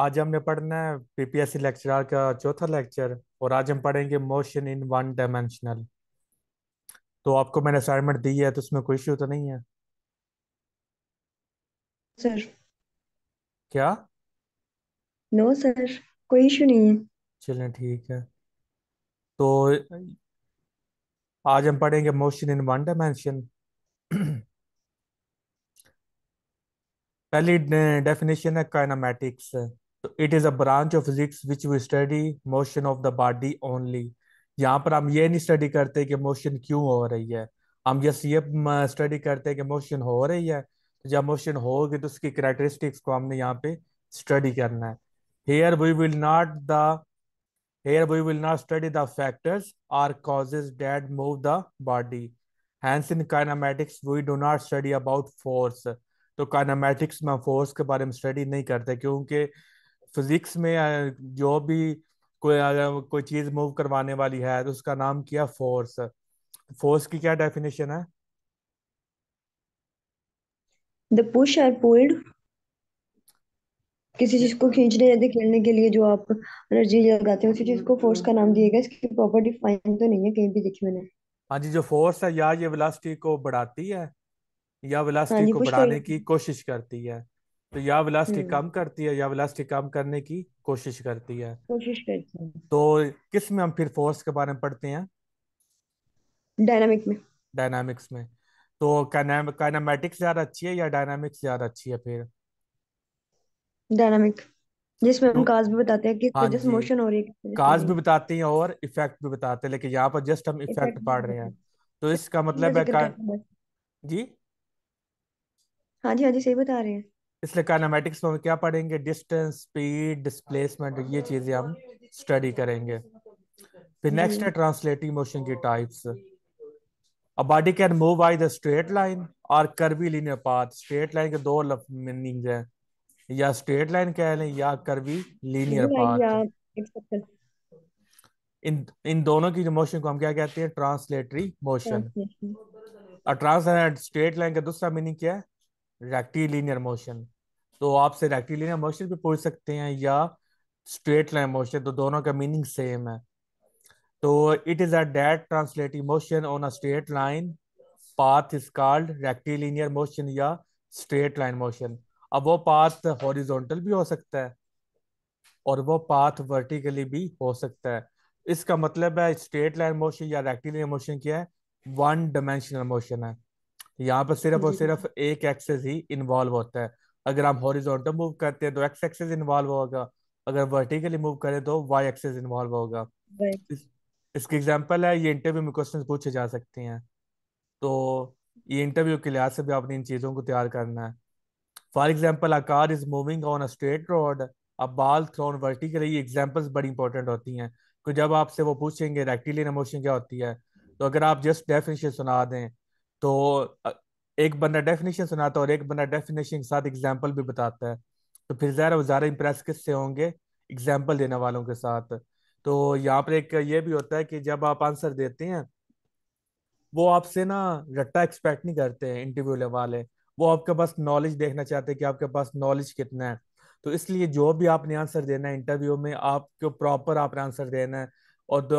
आज हमने पढ़ना है पीपीएससी लेक्चरर का चौथा लेक्चर और आज हम पढ़ेंगे मोशन इन वन डायमेंशनल तो आपको मैंने असाइनमेंट दी है तो उसमें कोई इश्यू तो नहीं है सर क्या नो सर कोई इश्यू नहीं है चलें ठीक है तो आज हम पढ़ेंगे मोशन इन वन डायमेंशन पहली डेफिनेशन है kinematics it is a branch of physics which we study motion of the body only यहाँ पर हम ये नहीं स्टडी करते कि मोशन क्यों हो रही है हम जस्ट ये स्टडी करते हैं कि मोशन हो रही है तो जब मोशन होगी तो उसकी करेक्टरिस्टिक्स को हमने यहाँ पे स्टडी करना है here we will not the here we will not study the factors are causes that move the body hence in kinematics we do not study about force तो काइनामेटिक्स में फोर्स के बारे में स्टडी नहीं करते क्योंकि फिजिक्स में जो भी कोई कोई चीज मूव करवाने वाली है तो उसका नाम किया फोर्स फोर्स की क्या डेफिनेशन है द पुश आर पुल्ड किसी चीज को खींचने या दिखने के लिए जो आप एनर्जी लगाते हैं उसी चीज को फोर्स का नाम दिया गया इसकी प्रॉपर डिफाइन तो नहीं है कहीं भी देखी मैंने हाँ जी जो फोर्स है या ये वेलोसिटी को बढ़ाती है या वेलोसिटी हाँ को बढ़ाने तो- की कोशिश करती है तो या वेलोसिटी कम हम्म। करती है या वेलोसिटी कम करने की कोशिश करती है कोशिश करती है तो किस में हम फिर फोर्स के बारे में पढ़ते हैं डायनामिक में डायनामिक्स में तो कैनामेटिक्स ज्यादा अच्छी है या डायनामिक्स ज्यादा अच्छी है फिर डायनामिक जिसमें हम काज तो- भी बताते हैं कि हाँ जस्ट मोशन हो रही है काज भी बताते हैं और इफेक्ट भी बताते हैं लेकिन यहाँ पर जस्ट हम इफेक्ट पढ़ रहे हैं तो इसका मतलब है जी हाँ जी हाँ जी सही बता रहे हैं इसलिए काइनामेटिक्स में क्या पढ़ेंगे डिस्टेंस स्पीड डिस्प्लेसमेंट ये चीजें हम स्टडी करेंगे फिर नेक्स्ट है ट्रांसलेटिंग हम्म। मोशन की types a body can move by the straight line और curvilinear path straight line के दो मीनिंग है या स्ट्रेट लाइन कह लें या कर्वी लीनियर पाथ इन इन दोनों की जो मोशन को हम क्या कहते हैं ट्रांसलेटरी मोशन और ट्रांसलेट स्ट्रेट लाइन का दूसरा मीनिंग क्या है लीनियर मोशन तो आप से रेक्टिलिनियर मोशन भी पूछ सकते हैं या स्ट्रेट लाइन मोशन तो दोनों का मीनिंग सेम है तो it is a that translating motion on a straight line path is called rectilinear motion या स्ट्रेट लाइन मोशन अब वो पाथ हॉरिजॉन्टल भी हो सकता है और वो पाथ वर्टिकली भी हो सकता है इसका मतलब है स्ट्रेट लाइन मोशन या रेक्टिलिनियर मोशन क्या है वन डायमेंशनल मोशन है यहाँ पर सिर्फ और सिर्फ एक एक्सेस ही इन्वॉल्व होता है अगर हम हॉरिजॉन्टल मूव करते हैं तो एक्स एक्सेस इन्वॉल्व होगा अगर वर्टिकली मूव करें तो वाई एक्सेस इन्वॉल्व होगा इसकी एग्जाम्पल है ये इंटरव्यू में क्वेश्चन पूछे जा सकते हैं तो ये इंटरव्यू के लिहाज से भी आपने इन चीज़ों को तैयार करना है for example a car is moving on a straight road a ball thrown vertically examples बड़ी इंपॉर्टेंट होती हैं तो जब आपसे वो पूछेंगे रेक्टिलियन मोशन क्या होती है तो अगर आप जस्ट डेफिनेशन सुना दें तो एक बंदा डेफिनेशन सुनाता है और एक बंदा डेफिनेशन के साथ एग्जाम्पल भी बताता है तो फिर ज़्यादा वो ज़्यादा इम्प्रेस किससे होंगे एग्जाम्पल देने वालों के साथ तो यहाँ पर एक ये भी होता है कि जब आप आंसर देते हैं वो आपसे ना रट्टा एक्सपेक्ट नहीं करते हैं इंटरव्यू वाले वो आपके पास नॉलेज देखना चाहते हैं कि आपके पास नॉलेज कितना है तो इसलिए जो भी आपने आंसर देना है इंटरव्यू में आपको प्रॉपर आपने आंसर देना है और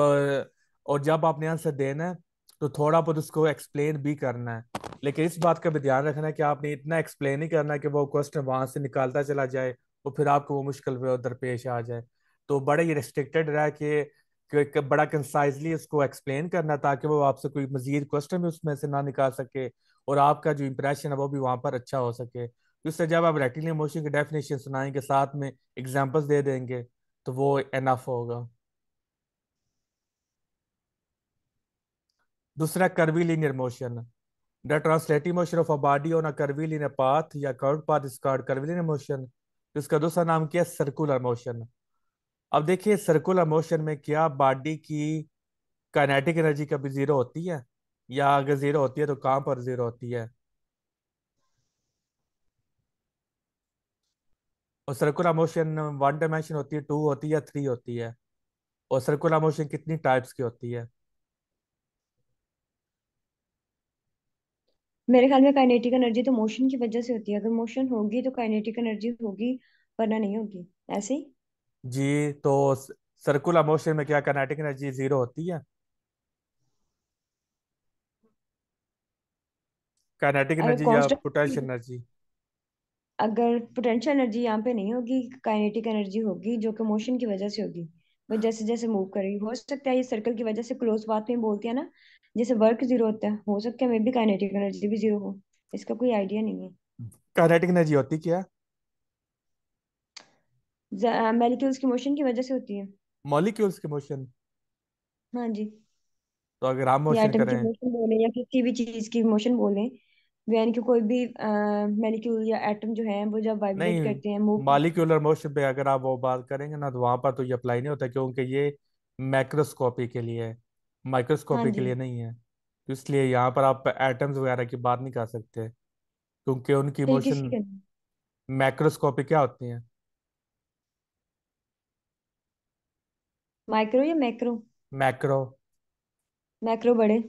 और जब आपने आंसर देना है तो थोड़ा बहुत उसको एक्सप्लेन भी करना है लेकिन इस बात का भी ध्यान रखना है कि आपने इतना एक्सप्लेन ही करना है कि वो क्वेश्चन वहां से निकालता चला जाए और फिर आपको वो मुश्किल दरपेश आ जाए तो बड़ा ही रिस्ट्रिक्टेड रहा कि बड़ा कंसाइजली उसको एक्सप्लेन करना ताकि वो आपसे कोई मजीद क्वेश्चन भी उसमें से ना निकाल सके और आपका जो इम्प्रेशन है वो भी वहाँ पर अच्छा हो सके उससे जब आप रेटिंग इमोशन के डेफिनेशन सुनाएंगे साथ में एग्जाम्पल्स दे देंगे तो वो एनफ होगा दूसरा curvilinear motion the translative motion of a body on a curvilinear path या कर्व पाथ इसका कर्वीलिनियर मोशन इसका दूसरा नाम क्या सर्कुलर मोशन अब देखिए सर्कुलर मोशन में क्या बॉडी की काइनेटिक एनर्जी कभी जीरो होती है या अगर जीरो होती है तो कहां पर जीरो होती है और सर्कुलर मोशन वन डायमेंशन होती है टू होती है या थ्री होती है और सर्कुलर मोशन कितनी टाइप्स की होती है मेरे ख्याल में काइनेटिक एनर्जी तो मोशन की वजह से होती है अगर मोशन होगी तो काइनेटिक एनर्जी होगी वरना नहीं होगी ऐसे ही जी तो सर्कुलर मोशन में क्या काइनेटिक एनर्जी जीरो होती है काइनेटिक एनर्जी या पोटेंशियल एनर्जी अगर पोटेंशियल एनर्जी यहाँ पे नहीं होगी काइनेटिक एनर्जी होगी जो कि मोशन की वजह से होगी वो जैसे जैसे मूव कर रही हो सकता है ये सर्कल की वजह से क्लोज बात में बोलती है ना जैसे वर्क जीरो होता है हो सकता है मे बी काइनेटिक एनर्जी भी जीरो हो इसका कोई आइडिया नहीं है काइनेटिक एनर्जी होती क्या मॉलिक्यूल्स की मोशन की वजह से होती है मॉलिक्यूल्स के मोशन हाँ जी तो अगर हम मोशन करें मोशन बोले या किसी भी चीज की मोशन बोले यानी कि कोई भी मॉलिक्यूल या एटम जो है वो जब वाइब्रेट करते हैं मूव मॉलिक्यूलर मोशन पे अगर आप वो बात करेंगे ना तो वहां पर तो ये अप्लाई नहीं होता क्योंकि ये मैक्रोस्कोपी के लिए है हाँ माइक्रोस्कोपी के हाँ लिए नहीं है तो इसलिए यहाँ पर आप एटम्स वगैरह की बात नहीं कर सकते क्योंकि उनकी फिर इमोशन किसकी करनी मैक्रोस्कोपी क्या होती है माइक्रो या मैक्रो मैक्रो मैक्रो बड़े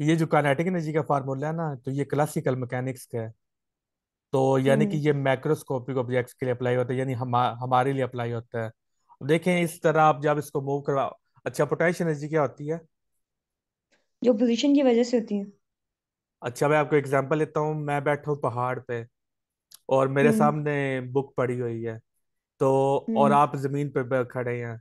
ये जो काइनेटिक एनर्जी का फार्मूला है ना तो ये क्लासिकल मैकेनिक्स का है तो यानी कि हम्म। ये मैक्रोस्कोपिक ऑब्जेक्ट्स के लिए अप्लाई होता है यानी हम हमारे लिए अप्लाई होता है देखें इस तरह आप जब इसको मूव करवा अच्छा पोटेंशियल एनर्जी क्या होती है जो पोजीशन की वजह से होती है अच्छा मैं आपको एग्जांपल लेता हूँ मैं बैठा हूँ पहाड़ पे और मेरे हम्म। सामने बुक पड़ी हुई है तो और हम्म। आप जमीन पे खड़े हैं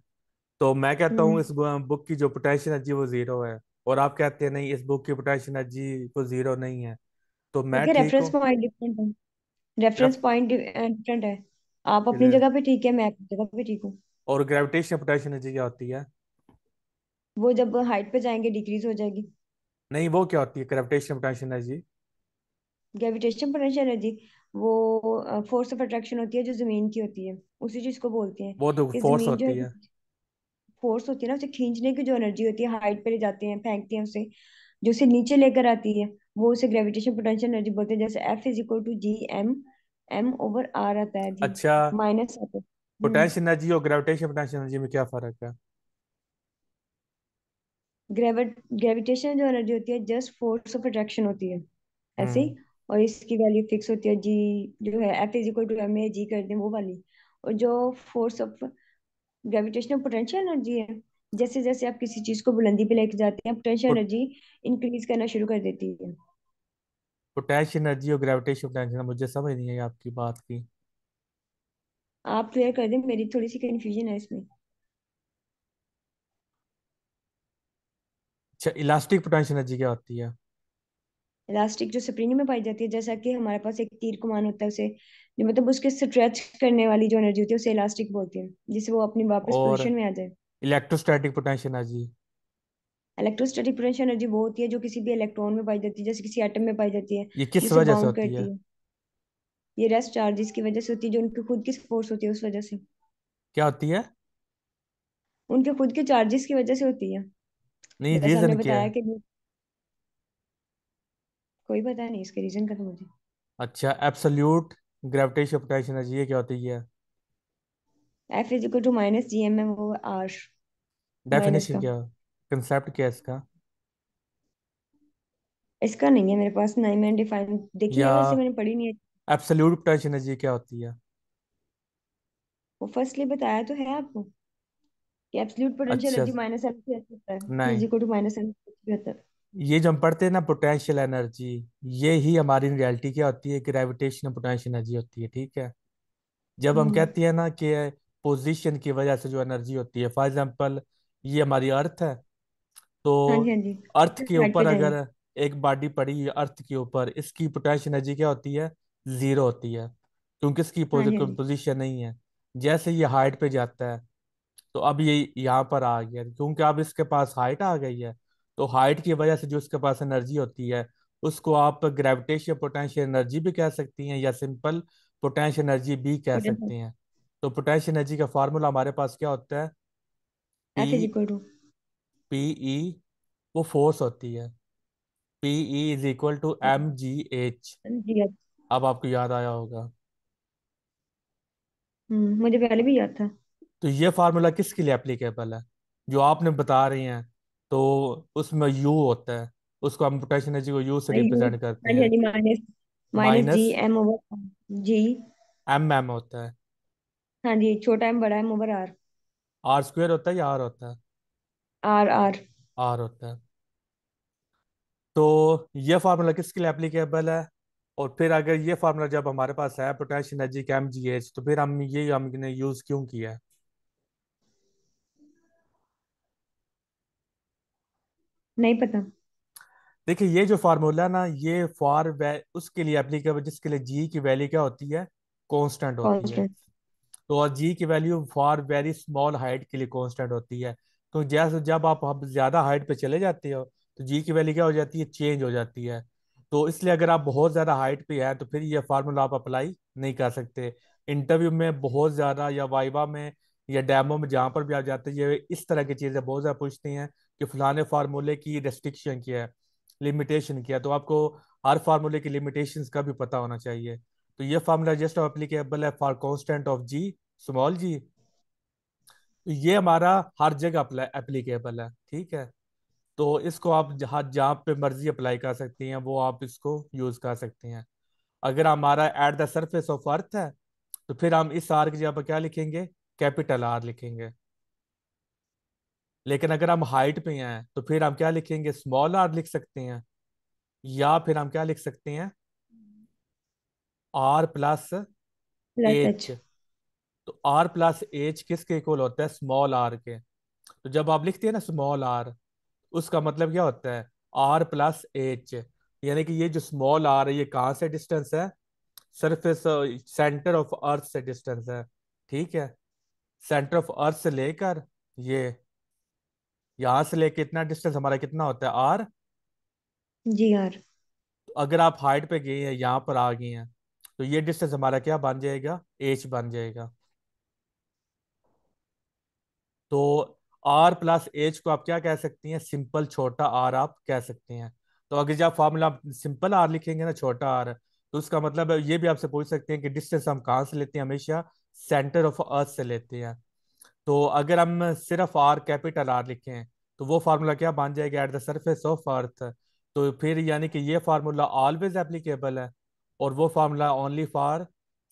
तो मैं कहता हूँ हम्म। इस बुक की जो पोटेंशियल एनर्जी वो जीरो है और आप कहते हैं नहीं इस बुक की पोटेंशियल एनर्जी वो जीरो नहीं है तो मैं क्योंकि ठीक रेफरेंस हूँ पॉइंट डिफरेंट है रेफरेंस पॉइंट डिफरेंट है आप अपनी जगह पे ठीक है मैं अपनी जगह पे ठीक हूँ और ग्रेविटेशन पोटेंशियल एनर्जी क्या होती है वो जब हाइट पे जाएंगे डिक्रीज हो जाएगी नहीं वो क्या होती है gravitation potential energy gravitation potential energy वो फोर्स ऑफ अट्रैक्शन होती है जो जमीन की होती है उसी चीज को बोलते हैं वो तो फोर्स होती है फोर्स होती है ना उसे खींचने की जो एनर्जी होती है हाइट पे ले जाते हैं फेंकते हैं उसे जो उसे नीचे लेकर आती है वो उसे ग्रेविटेशन पोटेंशियल एनर्जी बोलते हैं जैसे F is equal to G M M over R आता है जी अच्छा माइनस आता है पोटेंशियल एनर्जी और ग्रेविटेशन पोटेंशियल एनर्जी में क्या फर्क है ग्रेविटेशन जो एनर्जी होती है जस्ट फोर्स ऑफ अट्रैक्शन होती है ऐसे हम्म। ही और इसकी वैल्यू फिक्स होती है जी जो है F is equal to M A G कर दें वो वाली और जो force of gravitational potential energy है जैसे जैसे आप किसी चीज को बुलंदी पे लेके जाते हैं पोटेंशियल एनर्जी इंक्रीज करना शुरू कर देती है पोटेंशियल एनर्जी और ग्रेविटेशन पोटेंशियल मुझे समझ नहीं आई आपकी बात की आप क्लियर कर दें मेरी थोड़ी सी कंफ्यूजन है इसमें अच्छा इलास्टिक पोटेंशियल एनर्जी क्या होती है इलास्टिक जो सप्रीनी में पाई जाती है जैसा कि हमारे पास एक तीर कमान होता है उसे जो मतलब उसके स्ट्रेच करने वाली जो एनर्जी होती है उसे इलास्टिक बोलते हैं जिससे वो अपनी वापस और पोजीशन में आ जाए electrostatic potential energy electrostatic potential energy वो होती है जो किसी भी इलेक्ट्रॉन में पाई जाती है जैसे किसी एटम में पाई जाती है ये किस जिसे वजह से बाउंड होती करती है है ये रेस्ट चार्जेस की वजह से होती है जो उनकी खुद की फोर्स होती है उस वजह से क्या होती है उनके खुद के चार्जेस की वजह से होती है नहीं बस हमने रीजन क्या बताया है कि कोई पता नहीं इसके रीजन का तो मुझे अच्छा एब्सोल्यूट ग्रेविटेशन पोटेंशियल एनर्जी ये क्या होती है F is equal to minus G M M over R minus definition का क्या कंसेप्ट क्या है इसका इसका नहीं है मेरे पास ना ही मैंने डिफाइन देखी है या वैसे मैंने पढ़ी नहीं है एब्सोल्यूट पोटेंशियल एनर्जी क्या होती है वो फर्स्टली बताया तो है आपको कि absolute potential energy minus energy होता है नहीं इज टू माइनस एनर्जी होता है ये जो हम पढ़ते हैं ना पोटेंशियल एनर्जी ये ही हमारी रियलिटी क्या होती है ग्रेविटेशनल पोटेंशियल एनर्जी होती है ठीक है जब हम हम्म। कहते हैं ना कि पोजीशन की वजह से जो एनर्जी होती है फॉर एग्जांपल ये हमारी अर्थ है तो हाँ जी हाँ जी अर्थ के ऊपर अगर एक बॉडी पड़ी है अर्थ के ऊपर इसकी पोटेंशियल एनर्जी क्या होती है जीरो होती है क्योंकि इसकी पोजिशन हाँ हाँ नहीं है जैसे ये हाइट पे जाता है तो अब ये यहाँ पर आ गया क्योंकि अब इसके पास हाइट आ गई है तो हाइट की वजह से जो इसके पास एनर्जी होती है उसको आप ग्रेविटेशन पोटेंशियल एनर्जी भी कह सकती हैं या सिंपल पोटेंशियल एनर्जी भी कह सकती हैं तो पोटेंशियल एनर्जी का फार्मूला हमारे पास क्या होता है पी पी ई वो फोर्स होती है P E is equal to M G H अब आपको याद आया होगा हम्म, मुझे पहले भी याद था तो ये फार्मूला किसके लिए अप्लीकेबल है जो आपने बता रही हैं तो उसमें यू होता है उसको हम पोटेंशियल एनर्जी को यू से रिप्रेजेंट करते हाँ हैं माइनस हाँ G M over G M M होता है हाँ जी छोटा एम बड़ा M over R R square होता है या आर होता है आर आर आर होता है तो ये फार्मूला किसके लिए एप्लीकेबल है और फिर अगर ये फार्मूला जब हमारे पास है पोटेंशियल एनर्जी का एम जी एच तो फिर हम ये हमने यूज़ क्यों किया है नहीं पता देखिए ये जो फार्मूला ना ये फॉर उसके लिए एप्लीकेबल जिसके लिए जी की वैल्यू क्या होती है कांस्टेंट होती है तो और जी की value for very small height के लिए कांस्टेंट होती है तो जैसे जब आप ज्यादा हाइट पे चले जाते हो तो जी की वैल्यू क्या हो जाती है चेंज हो जाती है तो इसलिए अगर आप बहुत ज्यादा हाइट पे हैं तो फिर ये फार्मूला आप अप्लाई नहीं कर सकते इंटरव्यू में बहुत ज्यादा या वाइवा में या डैमो में जहां पर भी आप जाते हैं ये इस तरह की चीजें बहुत ज्यादा पूछती हैं कि फलाने फार्मूले की रेस्ट्रिक्शन क्या है लिमिटेशन क्या है तो आपको हर फार्मूले की लिमिटेशन का भी पता होना चाहिए तो ये फार्मूला जस्ट अप्लीकेबल है for constant of G small G तो ये हमारा हर जगह अप्लीकेबल है ठीक है तो इसको आप जहाँ जहाँ पे मर्जी अप्लाई कर सकती हैं वो आप इसको यूज़ कर सकते हैं अगर हमारा at the surface of earth है तो फिर हम इस आर की जगह पर क्या लिखेंगे कैपिटल आर लिखेंगे लेकिन अगर हम हाइट पे हैं तो फिर हम क्या लिखेंगे स्मॉल आर लिख सकते हैं या फिर हम क्या लिख सकते हैं आर प्लस एच तो आर प्लस एच किसके इक्वल होता है स्मॉल आर के तो जब आप लिखते हैं ना स्मॉल आर उसका मतलब क्या होता है आर प्लस एच यानी कि ये जो स्मॉल आर है ये कहाँ से डिस्टेंस है सरफेस सेंटर ऑफ अर्थ से डिस्टेंस है ठीक है सेंटर ऑफ अर्थ से लेकर ये यहाँ से लेके इतना डिस्टेंस हमारा कितना होता है आर जी आर तो अगर आप हाइट पे गई हैं यहाँ पर आ गई हैं तो ये डिस्टेंस हमारा क्या बन जाएगा एच बन जाएगा तो आर प्लस एच को आप क्या कह सकती हैं सिंपल छोटा आर आप कह सकती हैं तो अगर जब फॉर्मूला सिंपल आर लिखेंगे ना छोटा आर तो उसका मतलब ये भी आपसे पूछ सकते हैं कि डिस्टेंस हम कहाँ से लेते हैं हमेशा सेंटर ऑफ अर्थ से लेते हैं तो अगर हम सिर्फ आर कैपिटल आर लिखें तो वो फार्मूला क्या बन जाएगा at the surface of earth तो फिर यानी कि ये फार्मूला ऑलवेज एप्लीकेबल है और वो formula only for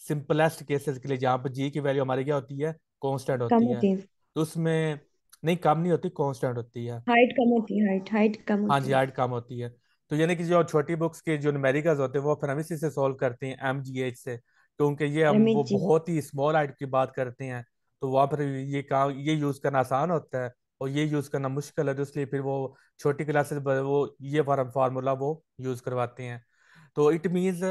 simplest cases के लिए जहाँ पर जी की वैल्यू हमारी क्या होती है कॉन्स्टेंट होती है तो उसमें नहीं कम नहीं होती कॉन्स्टेंट होती है हाइट कम होती है हाइट हाइट कम हाँ जी हाइट कम होती है तो यानी कि जो छोटी बुक्स के जो न्यूमेरिकल्स होते हैं वो फिर हम इसी से सॉल्व करते हैं एम जी एच से तो क्योंकि ये हम वो बहुत ही स्मॉल हाइट की बात करते हैं तो वहाँ पर ये काम ये यूज़ करना आसान होता है और ये यूज़ करना मुश्किल है तो इसलिए फिर वो छोटी क्लासेस वो ये फार्मूला वो यूज़ करवाते हैं तो इट मीन्स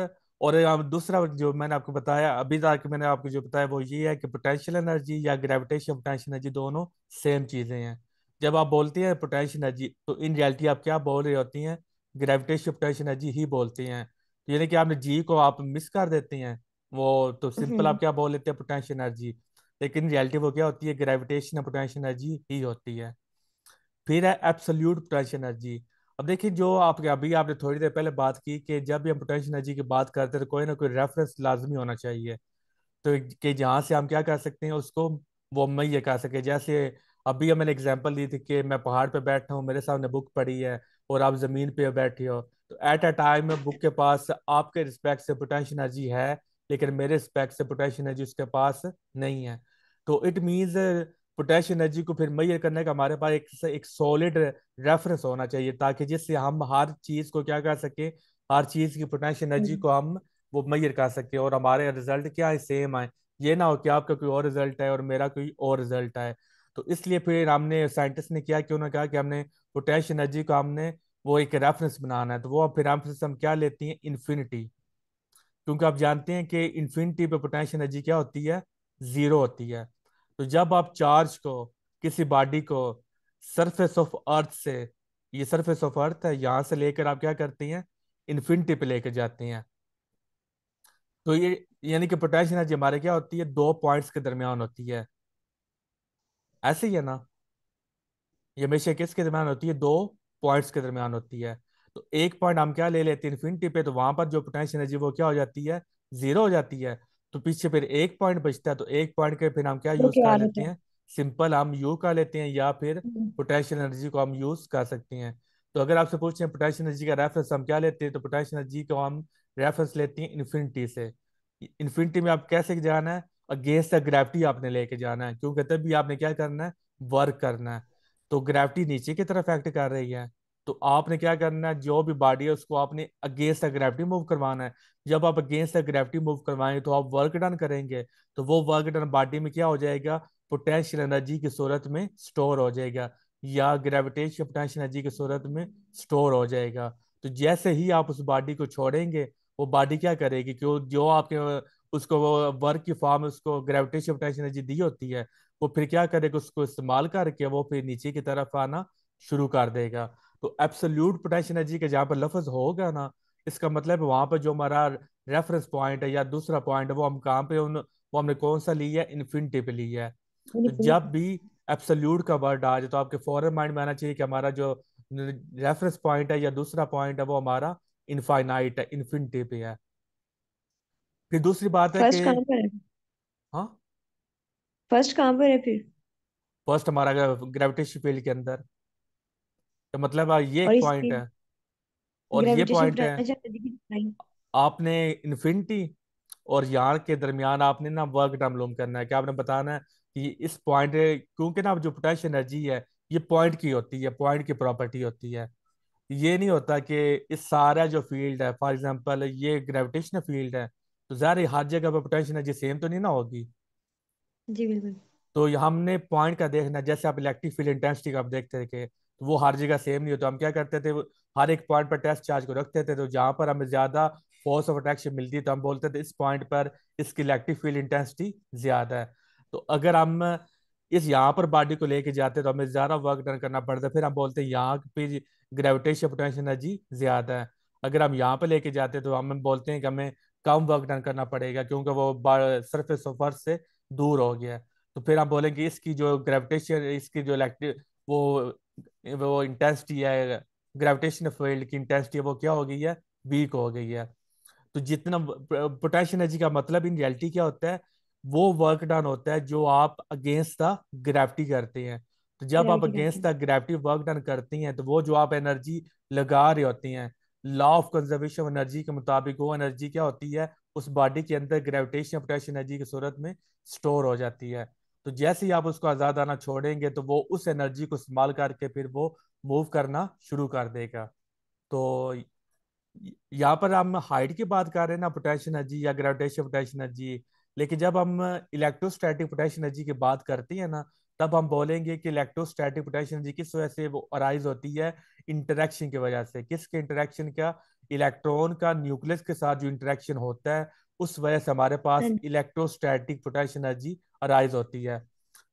और दूसरा जो मैंने आपको बताया अभी तक मैंने आपको जो बताया वो ये है कि पोटेंशियल एनर्जी या ग्रेविटेशन पोटेंशियल एनर्जी दोनों सेम चीज़ें हैं जब आप बोलते हैं पोटेंशियल एनर्जी तो इन रियलिटी आप क्या बोल रही होती हैं ग्रेविटेशन पोटेंशियल एनर्जी ही बोलते हैं तो यानी कि आपने जी को आप मिस कर देते हैं वो तो सिंपल हम्म। आप क्या बोल लेते हैं पोटेंशियल एनर्जी लेकिन रियलिटी वो क्या होती है ग्रेविटेशन पोटेंशियल एनर्जी ही होती है फिर है एब्सोल्यूट पोटेंशियल एनर्जी अब देखिए जो आप अभी आपने थोड़ी देर पहले बात की कि जब भी हम पोटेंशियल एनर्जी की बात करते हैं तो कोई ना कोई रेफरेंस लाजमी होना चाहिए तो कि जहाँ से हम क्या कर सकते हैं उसको वो मैं ये कह सके जैसे अभी मैंने एग्जाम्पल दी थी कि मैं पहाड़ पे बैठा हूँ मेरे सामने बुक पड़ी है और आप ज़मीन पे बैठे हो तो एट अ टाइम में बुक के पास आपके रिस्पेक्ट से पोटेंशियल एनर्जी है लेकिन मेरे रिस्पेक्ट से पोटेंशियल एनर्जी उसके पास नहीं है तो इट मीन्स पोटेश एनर्जी को फिर मैयर करने का हमारे पास एक एक सॉलिड रेफरेंस होना चाहिए ताकि जिससे हम हर चीज को क्या कर सके हर चीज की पोटैश एनर्जी हम्म। को हम वो मैयर कर सके और हमारे रिजल्ट क्या है सेम आए ये ना हो कि आपका कोई और रिजल्ट है और मेरा कोई और रिजल्ट है तो इसलिए फिर हमने साइंटिस्ट ने क्या कि उन्होंने कहा कि हमने पोटैश एनर्जी को हमने वो एक रेफरेंस बनाना है तो वो फिर रेफरेंस हम क्या लेती हैं इन्फिनिटी क्योंकि आप जानते हैं कि इन्फिनिटी पे पोटैश एनर्जी क्या होती है ज़ीरो होती है तो जब आप चार्ज को किसी बॉडी को सरफेस ऑफ अर्थ से ये सरफेस ऑफ अर्थ है यहां से लेकर आप क्या करती हैं इन्फिनिटी पे लेकर जाती हैं तो ये यानी कि पोटेंशियल एनर्जी हमारे क्या होती है दो पॉइंट्स के दरमियान होती है ऐसे ही है ना ये हमेशा किसके दरमियान होती है दो पॉइंट्स के दरमियान होती है तो एक पॉइंट हम क्या ले लेते हैं इन्फिनिटी पे तो वहां पर जो पोटेंशियल एनर्जी वो क्या हो जाती है जीरो हो जाती है तो पीछे फिर एक पॉइंट बचता है तो एक पॉइंट के फिर हम क्या तो यूज कर लेते हैं सिंपल हम यू कर लेते हैं या फिर पोटेशियल हम्म। एनर्जी को हम यूज कर सकते हैं तो अगर आपसे पूछे पोटेशियल एनर्जी का रेफरेंस हम क्या लेते हैं तो पोटेशियल एनर्जी को हम रेफरेंस लेते हैं इन्फिनिटी से इन्फिनिटी में आप कैसे जाना है अगेंस्ट द ग्रेविटी आपने लेके जाना है क्योंकि तभी आपने क्या करना है वर्क करना है तो ग्रेविटी नीचे की तरफ एक्ट कर रही है तो आपने क्या करना है जो भी बॉडी है उसको आपने अगेंस्ट द ग्रेविटी मूव करवाना है जब आप अगेंस्ट द ग्रेविटी मूव करवाएंगे तो आप वर्क डन करेंगे तो वो वर्क डन बॉडी में क्या हो जाएगा पोटेंशियल एनर्जी की सूरत में स्टोर हो जाएगा या ग्रेविटेशन पोटेंशियल एनर्जी की सूरत में स्टोर हो जाएगा तो जैसे ही आप उस बॉडी को छोड़ेंगे वो बॉडी क्या करेगी क्यों जो आपके उसको वो वर्क की फॉर्म उसको ग्रेविटेशन पोटेंशियल एनर्जी दी होती है वो फिर क्या करेगा उसको इस्तेमाल करके वो फिर नीचे की तरफ आना शुरू कर देगा तो एब्सोल्यूट पोटेंशियल एनर्जी का जहाँ पर लफज होगा ना इसका मतलब वहां पर जो हमारा रेफरेंस पॉइंट है या दूसरा पॉइंट है वो हम कहाँ पे उन वो हमने कौन सा लिया है इन्फिनिटी पे लिया है तो जब भी एब्सोल्यूट का वर्ड आ जाए तो आपके फॉरन माइंड में आना चाहिए कि हमारा जो रेफरेंस पॉइंट है या दूसरा पॉइंट है वो हमारा इनफाइनाइट है इन्फिनिटी पे है फिर दूसरी बात है कि फर्स्ट हाँ? कहाँ पर है फिर फर्स्ट हमारा ग्रेविटेशन फील्ड के अंदर तो मतलब ये और एक पॉइंट है और ये ग्रेविटेशन पॉइंट है आपने इन्फिनिटी और यहाँ के दरमियान आपने ना वर्क डाउन करना है क्या आपने बताना है कि इस पॉइंट क्योंकि ना जो पोटेंशियल एनर्जी है ये पॉइंट की होती है पॉइंट की प्रॉपर्टी होती है ये नहीं होता कि इस सारा जो फील्ड है फॉर एग्जांपल ये ग्रेविटेशनल फील्ड है तो जहर हर जगह पर पोटेंशियल एनर्जी सेम तो नहीं ना होगी जी बिल्कुल तो हमने पॉइंट का देखना है, जैसे आप इलेक्ट्रिक फील्ड इंटेंसिटी का आप देखते थे तो वो हर जगह सेम नहीं होता हम क्या करते थे हर एक पॉइंट पर टेस्ट चार्ज को रखते थे तो जहाँ पर हमें ज़्यादा फोर्स ऑफ अट्रैक्शन मिलती है तो हम बोलते थे इस पॉइंट पर इसकी इलेक्ट्रिक फील्ड इंटेंसिटी ज़्यादा है तो अगर हम इस यहाँ पर बॉडी को लेके जाते तो हमें ज़्यादा वर्क डन करना पड़ता फिर हम बोलते हैं यहाँ पे ग्रेविटेशन पोटेंशियल एनर्जी ज़्यादा है अगर हम यहाँ पर लेके जाते तो हम बोलते हैं कि हमें कम वर्क डन करना पड़ेगा क्योंकि वो सरफेस ऑफ अर्थ से दूर हो गया तो फिर हम बोलेंगे इसकी जो ग्रेविटेशन इसकी जो इलेक्ट्रिक वो वो इंटेंसिटी है ग्रेविटेशन फील्ड की इंटेंसिटी वो क्या हो गई है वीक हो गई है तो जितना पोटेंशियल एनर्जी का मतलब इन रियलिटी क्या होता है वो वर्क डन होता है जो आप अगेंस्ट द ग्रेविटी करते हैं तो जब आप against the gravity work done करती हैं तो वो जो आप एनर्जी लगा रही होती हैं लॉ ऑफ कंजर्वेशन एनर्जी के मुताबिक वो एनर्जी क्या होती है उस बॉडी के अंदर ग्रेविटेशन पोटेंशियल एनर्जी की सूरत में स्टोर हो जाती है तो जैसे ही आप उसको आना छोड़ेंगे तो वो उस एनर्जी को इस्तेमाल करके फिर वो मूव करना शुरू कर देगा तो यहाँ पर हम हाइट की बात कर रहे हैं ना पोटेंशियल एनर्जी या ग्रेविटेशन पोटेंशियल एनर्जी लेकिन जब हम इलेक्ट्रोस्टैटिक पोटेंशियल एनर्जी की बात करते हैं ना तब हम बोलेंगे कि इलेक्ट्रोस्टैटिक पोटेंशियल एनर्जी किस वजह से वो अराइज होती है इंटरेक्शन की वजह से किसके इंटरेक्शन का इलेक्ट्रॉन का न्यूक्लियस के साथ जो इंटरेक्शन होता है उस वजह से हमारे पास इलेक्ट्रोस्टैटिक पोटेंशियल एनर्जी अराइज होती है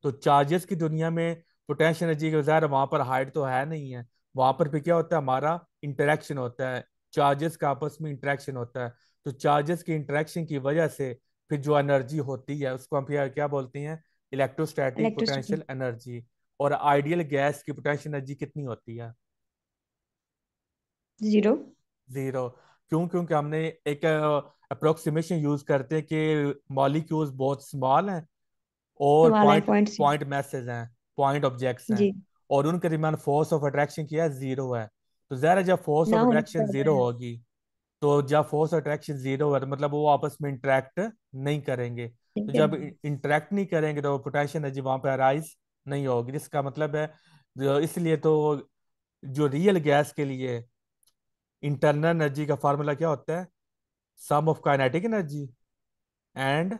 तो चार्जेस की दुनिया में पोटेंशियल एनर्जी के बजाय वहां पर हाइट तो है नहीं है वहां पर भी क्या होता है हमारा इंटरेक्शन होता है चार्जेस का आपस में इंटरेक्शन होता है तो चार्जेस के इंटरेक्शन की वजह से फिर जो एनर्जी होती है उसको हम फिर क्या बोलते हैं इलेक्ट्रोस्टैटिक पोटेंशियल एनर्जी और आइडियल गैस की पोटेंशियल एनर्जी कितनी होती है जीरो जीरो क्यों क्योंकि हमने एक अप्रोक्सीमेशन यूज करते हैं कि मॉलिक्यूल्स बहुत स्मॉल हैं और पॉइंट पॉइंट मैसेज हैं पॉइंट ऑब्जेक्ट्स हैं और उनके दरमियान फोर्स ऑफ अट्रैक्शन किया जीरो है तो जहरा जब फोर्स ऑफ अट्रैक्शन जीरो होगी तो जब फोर्स अट्रैक्शन जीरो है तो मतलब वो आपस में इंटरेक्ट नहीं करेंगे तो जब इंटरेक्ट नहीं करेंगे तो पोटेंशियल एनर्जी वहां पर राइज नहीं होगी इसका मतलब है इसलिए तो जो रियल गैस के लिए इंटरनल एनर्जी का फार्मूला क्या होता है sum of kinetic energy and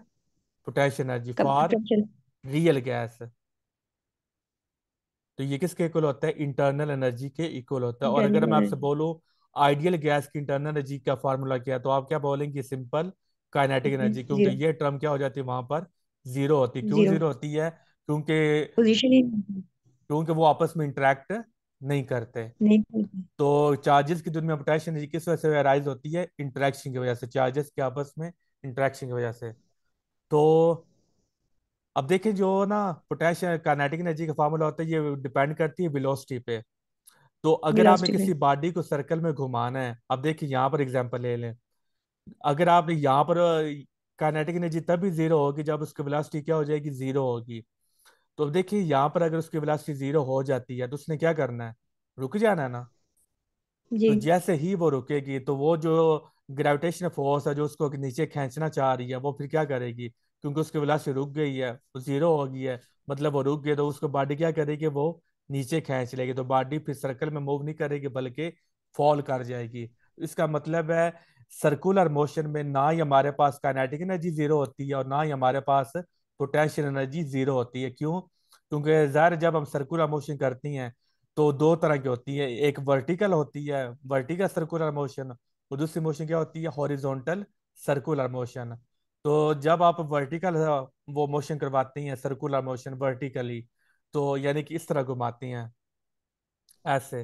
potential energy for real gas तो ये किसके इक्वल होता है इंटरनल एनर्जी के इक्वल होता है और अगर मैं आपसे बोलूं आइडियल गैस की इंटरनल एनर्जी का फार्मूला क्या है तो आप क्या बोलेंगे सिंपल काइनेटिक एनर्जी क्योंकि ये टर्म क्या हो जाती है वहां पर जीरो होती है क्यों जीरो होती है क्योंकि क्योंकि वो आपस में इंटरेक्ट नहीं करते नहीं तो चार्जेस की दुनिया पोटेशियम एनर्जी किस वजह से राइज होती है इंटरेक्शन की वजह से चार्जेस के आपस में इंटरेक्शन की वजह से तो अब देखें जो ना पोटेशियम काइनेटिक एनर्जी का फार्मूला होता है ये डिपेंड करती है वेलोसिटी पे तो अगर आपने किसी बॉडी को सर्कल में घुमाना है अब देखिए यहाँ पर एग्जांपल ले लें अगर आप यहाँ पर काइनेटिक एनर्जी तभी जीरो होगी जब उसकी वेलोसिटी क्या हो जाएगी जीरो होगी तो अब देखिए यहाँ पर अगर उसकी वेलोसिटी जीरो हो जाती है तो उसने क्या करना है रुक जाना है ना जी तो जैसे ही वो रुकेगी तो वो जो ग्रेविटेशन फोर्स है जो उसको नीचे खींचना चाह रही है वो फिर क्या करेगी क्योंकि उसकी वेलोसिटी रुक गई है वो जीरो हो गई है मतलब वो रुक गई तो उसको बॉडी क्या करेगी वो नीचे खींच लेगी तो बॉडी फिर सर्कल में मूव नहीं करेगी बल्कि फॉल कर जाएगी इसका मतलब है सर्कुलर मोशन में ना ही हमारे पास काइनेटिक एनर्जी जीरो होती है और ना ही हमारे पास तो टेंशन एनर्जी जीरो होती है क्यों क्योंकि ज़ाहिर जब हम सर्कुलर मोशन करती हैं तो दो तरह की होती है एक वर्टिकल होती है वर्टिकल सर्कुलर मोशन और दूसरी मोशन क्या होती है हॉरिजोनटल सर्कुलर मोशन तो जब आप वर्टिकल वो मोशन करवाती हैं सर्कुलर मोशन वर्टिकली तो यानी कि इस तरह घुमाती हैं ऐसे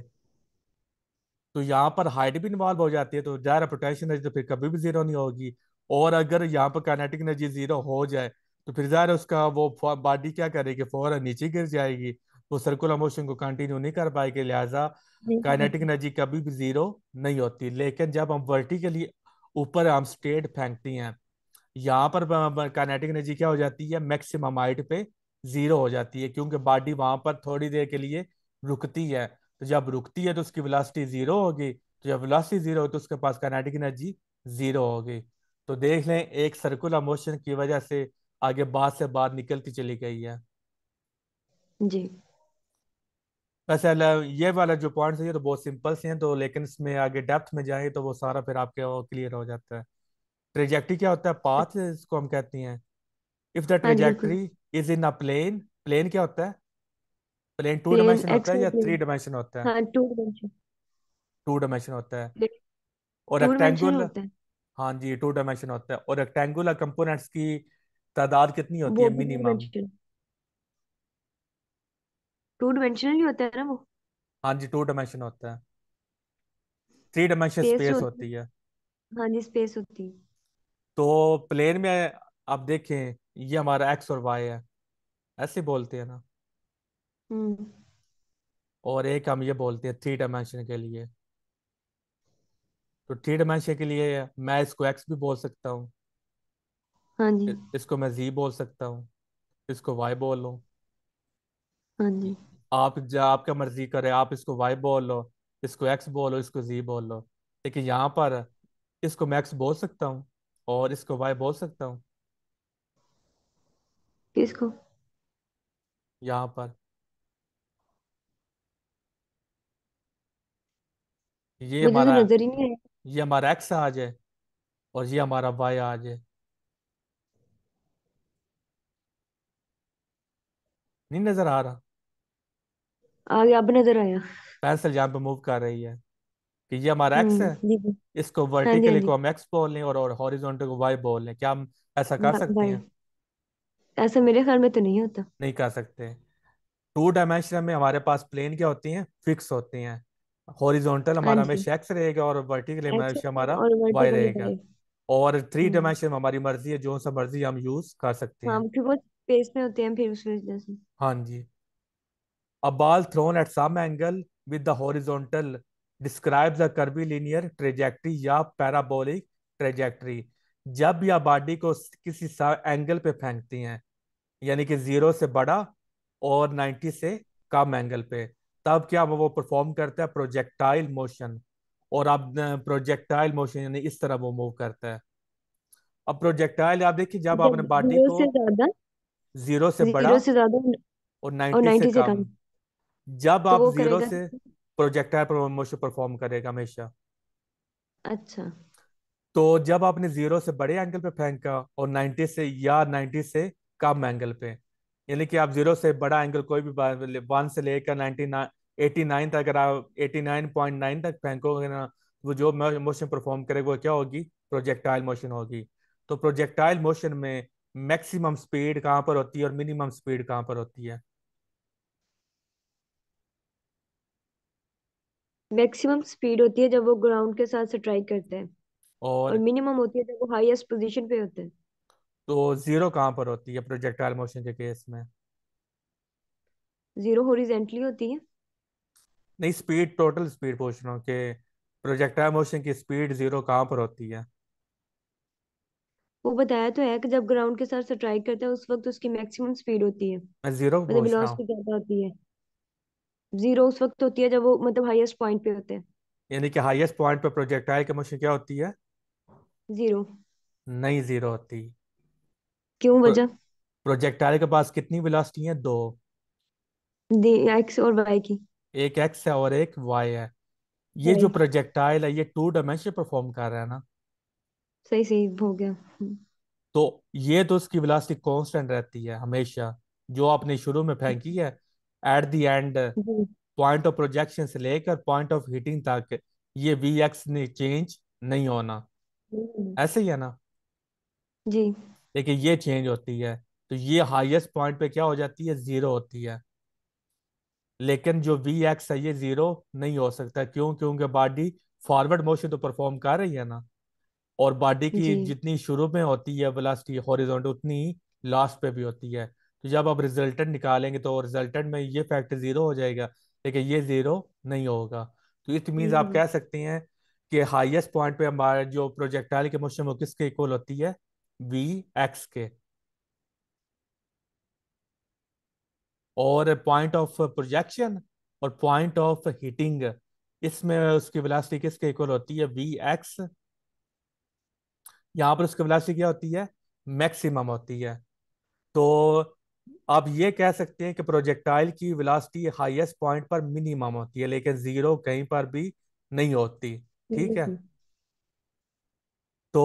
तो यहाँ पर हाइट भी इन्वॉल्व हो जाती है तो ज़ाहिर पोटेंशियल एनर्जी तो फिर कभी भी जीरो नहीं होगी और अगर यहाँ पर कैनेटिक एनर्जी जीरो हो जाए तो फिर ज़ाहिर है उसका वो बॉडी क्या करेगी फौरन नीचे गिर जाएगी वो सर्कुलर मोशन को कंटिन्यू नहीं कर पाएगी लिहाजा काइनेटिक एनर्जी कभी भी जीरो नहीं होती लेकिन जब हम वर्टिकली ऊपर हम स्टेट फेंकती हैं यहाँ पर काइनेटिक एनर्जी क्या हो जाती है मैक्सिमम हाइट पे जीरो हो जाती है क्योंकि बॉडी वहां पर थोड़ी देर के लिए रुकती है तो जब रुकती है तो उसकी वेलोसिटी जीरो होगी तो जब वेलोसिटी जीरो हो तो उसके पास काइनेटिक एनर्जी जीरो होगी तो देख लें एक सर्कुलर मोशन की वजह से आगे बात से बात निकलती चली गई है जी वैसे ये वाला जो पॉइंट्स है तो बहुत सिंपल से हैं तो लेकिन इसमें आगे डेप्थ में जाए तो वो सारा फिर आपके क्लियर हो जाता है ट्रेजेक्ट्री क्या होता है पाथ इसको हम कहते हैं if the trajectory is in a plane plane क्या होता है प्लेन टू डायमेंशन होता है या थ्री डायमेंशन होता है टू डायमेंशन टू डायमेंशन होता है और रेक्टेंगुलर हाँ जी टू डायमेंशन होता है और रेक्टेंगुलर कंपोनेंट्स की तादाद कितनी होती है मिनिमम टू डिमेंशनल ही होता है ना वो हाँ जी टू डायमेंशन होता है थ्री डायमेंशन स्पेस होती है हाँ जी स्पेस होती है तो प्लेन में आप देखें ये हमारा एक्स और वाई है ऐसे बोलते हैं ना हम्म। और एक हम ये बोलते हैं थ्री डायमेंशन के लिए तो थ्री डायमेंशन के लिए मैं इसको एक्स भी बोल सकता हूँ हाँ जी इसको मैं जी बोल सकता हूँ इसको वाई बोल लो हाँ जी आप जा आपका मर्जी करे आप इसको वाई बोल लो इसको एक्स बोलो इसको जी बोल लो लेकिन यहाँ पर इसको मैं एक्स बोल सकता हूँ और इसको वाई बोल सकता हूँ किसको यहाँ पर ये मुझे तो हमारा नजर ही नहीं आया ये हमारा एक्स आ जाए और ये हमारा वाई आ जाए नहीं नजर आ रहा आ गया अब नजर आया पेंसिल यहाँ पे मूव कर रही है कि ये हमारा एक्स हम्म, है जी जी इसको हाँ जी हाँ वर्टिकली जी को हाँ, हम एक्स बोल लें और और हॉरिजॉन्टल को वाई बोल लें क्या हम ऐसा कर सकते हैं भाई ऐसा मेरे ख्याल में तो नहीं होता नहीं कर सकते टू डायमेंशन में हमारे पास प्लेन क्या होती हैं फिक्स होती हैं हॉरिजॉन्टल हाँ हमारा जी हमेशा एक्स रहेगा और वर्टिकल एक्स हमेशा हमारा और वाई वर्टिकल रहेगा रहेगा और थ्री हम्म डायमेंशन में हमारी मर्जी है जो सा मर्जी हम यूज कर सकते हाँ हैं क्योंकि वो स्पेस में होते हैं फिर उस वजह से हाँ जी A ball thrown at some angle with the horizontal describes a curvilinear trajectory या पैराबोलिक trajectory जब या बॉडी को किसी एंगल पे फेंकती हैं यानी कि जीरो से बड़ा और 90 से कम एंगल पे तब क्या वो परफॉर्म करता है प्रोजेक्टाइल मोशन और अब प्रोजेक्टाइल मोशन यानी इस तरह वो मूव करता है अब प्रोजेक्टाइल आप देखिए जब आपने बॉडी को से ज्यादा जीरो से बड़ा जीरो से ज्यादा और नाइन्टी से, से कम, जब तो आप जीरो से प्रोजेक्टाइल मोशन परफॉर्म करेगा हमेशा अच्छा तो जब आपने जीरो से बड़े एंगल पे फेंका और नाइन्टी से या नाइन्टी से कम एंगल पे यानी कि आप जीरो से बड़ा एंगल कोई भी वन से लेकर नाइनटी एटी नाइन तक अगर आप एटी नाइन पॉइंट नाइन तक फेंकोगे ना वो जो मोशन परफॉर्म करेगा वो क्या होगी प्रोजेक्टाइल मोशन होगी तो प्रोजेक्टाइल मोशन में मैक्सिमम स्पीड कहां पर होती है और मिनिमम स्पीड कहां पर होती है मैक्सिमम स्पीड होती है जब वो ग्राउंड के साथ स्ट्राइक करते हैं और, और मिनिमम होती है जब वो हाईएस्ट पोजीशन पे होते हैं तो जीरो कहां पर होती है प्रोजेक्टाइल मोशन के केस में जीरो हॉरिजॉन्टली होती है नहीं स्पीड टोटल स्पीड पूछ रहा हूँ कि प्रोजेक्टाइल मोशन की स्पीड जीरो कहां पर होती है वो बताया तो है कि जब ग्राउंड के साथ स्ट्राइक करता है उस वक्त उसकी मैक्सिमम स्पीड होती है जीरो मतलब पहुंचता हूँ वेलोसिटी ज्यादा होती है जीरो उस वक्त होती है जब वो मतलब हाईएस्ट पॉइंट पे होते हैं यानी कि हाईएस्ट पॉइंट पे प्रोजेक्टाइल की मोशन क्या होती है जीरो नहीं जीरो होती क्यों वजह प्रोजेक्टाइल के पास कितनी वेलोसिटी है दो एक्स और वाई की एक एक्स है और एक वाई है ये जो प्रोजेक्टाइल है ये टू डायमेंशन परफॉर्म कर रहा है ना सही सही हो गया हम्म। तो ये तो उसकी वेलोसिटी कांस्टेंट रहती है हमेशा जो आपने शुरू में फेंकी है at the end point of projection से लेकर पॉइंट ऑफ हीटिंग तक ये वी एक्स ने चेंज नहीं होना हम्म। ऐसे ही है ना जी देखिए ये चेंज होती है तो ये हाईएस्ट पॉइंट पे क्या हो जाती है जीरो होती है लेकिन जो वी एक्स है ये जीरो नहीं हो सकता क्यों क्योंकि बॉडी फॉरवर्ड मोशन तो परफॉर्म कर रही है ना और बॉडी की जितनी शुरू में होती है वेलोसिटी हॉरिजॉन्टल उतनी लास्ट पे भी होती है तो जब आप रिजल्टेंट निकालेंगे तो रिजल्टेंट में ये फैक्टर जीरो हो जाएगा लेकिन ये जीरो नहीं होगा तो इट मीन्स आप हम्म। कह सकते हैं कि हाईएस्ट पॉइंट पे हमारा जो प्रोजेक्टाइल के मोशन वो किसके इक्वल होती है वी एक्स के और पॉइंट ऑफ प्रोजेक्शन और पॉइंट ऑफ हीटिंग इसमें उसकी वेलोसिटी किसके इक्वल होती है वी एक्स यहाँ पर उसकी वेलोसिटी क्या होती है मैक्सिमम होती है तो आप ये कह सकते हैं कि प्रोजेक्टाइल की वेलोसिटी हाईएस्ट पॉइंट पर मिनिमम होती है लेकिन जीरो कहीं पर भी नहीं होती ठीक है तो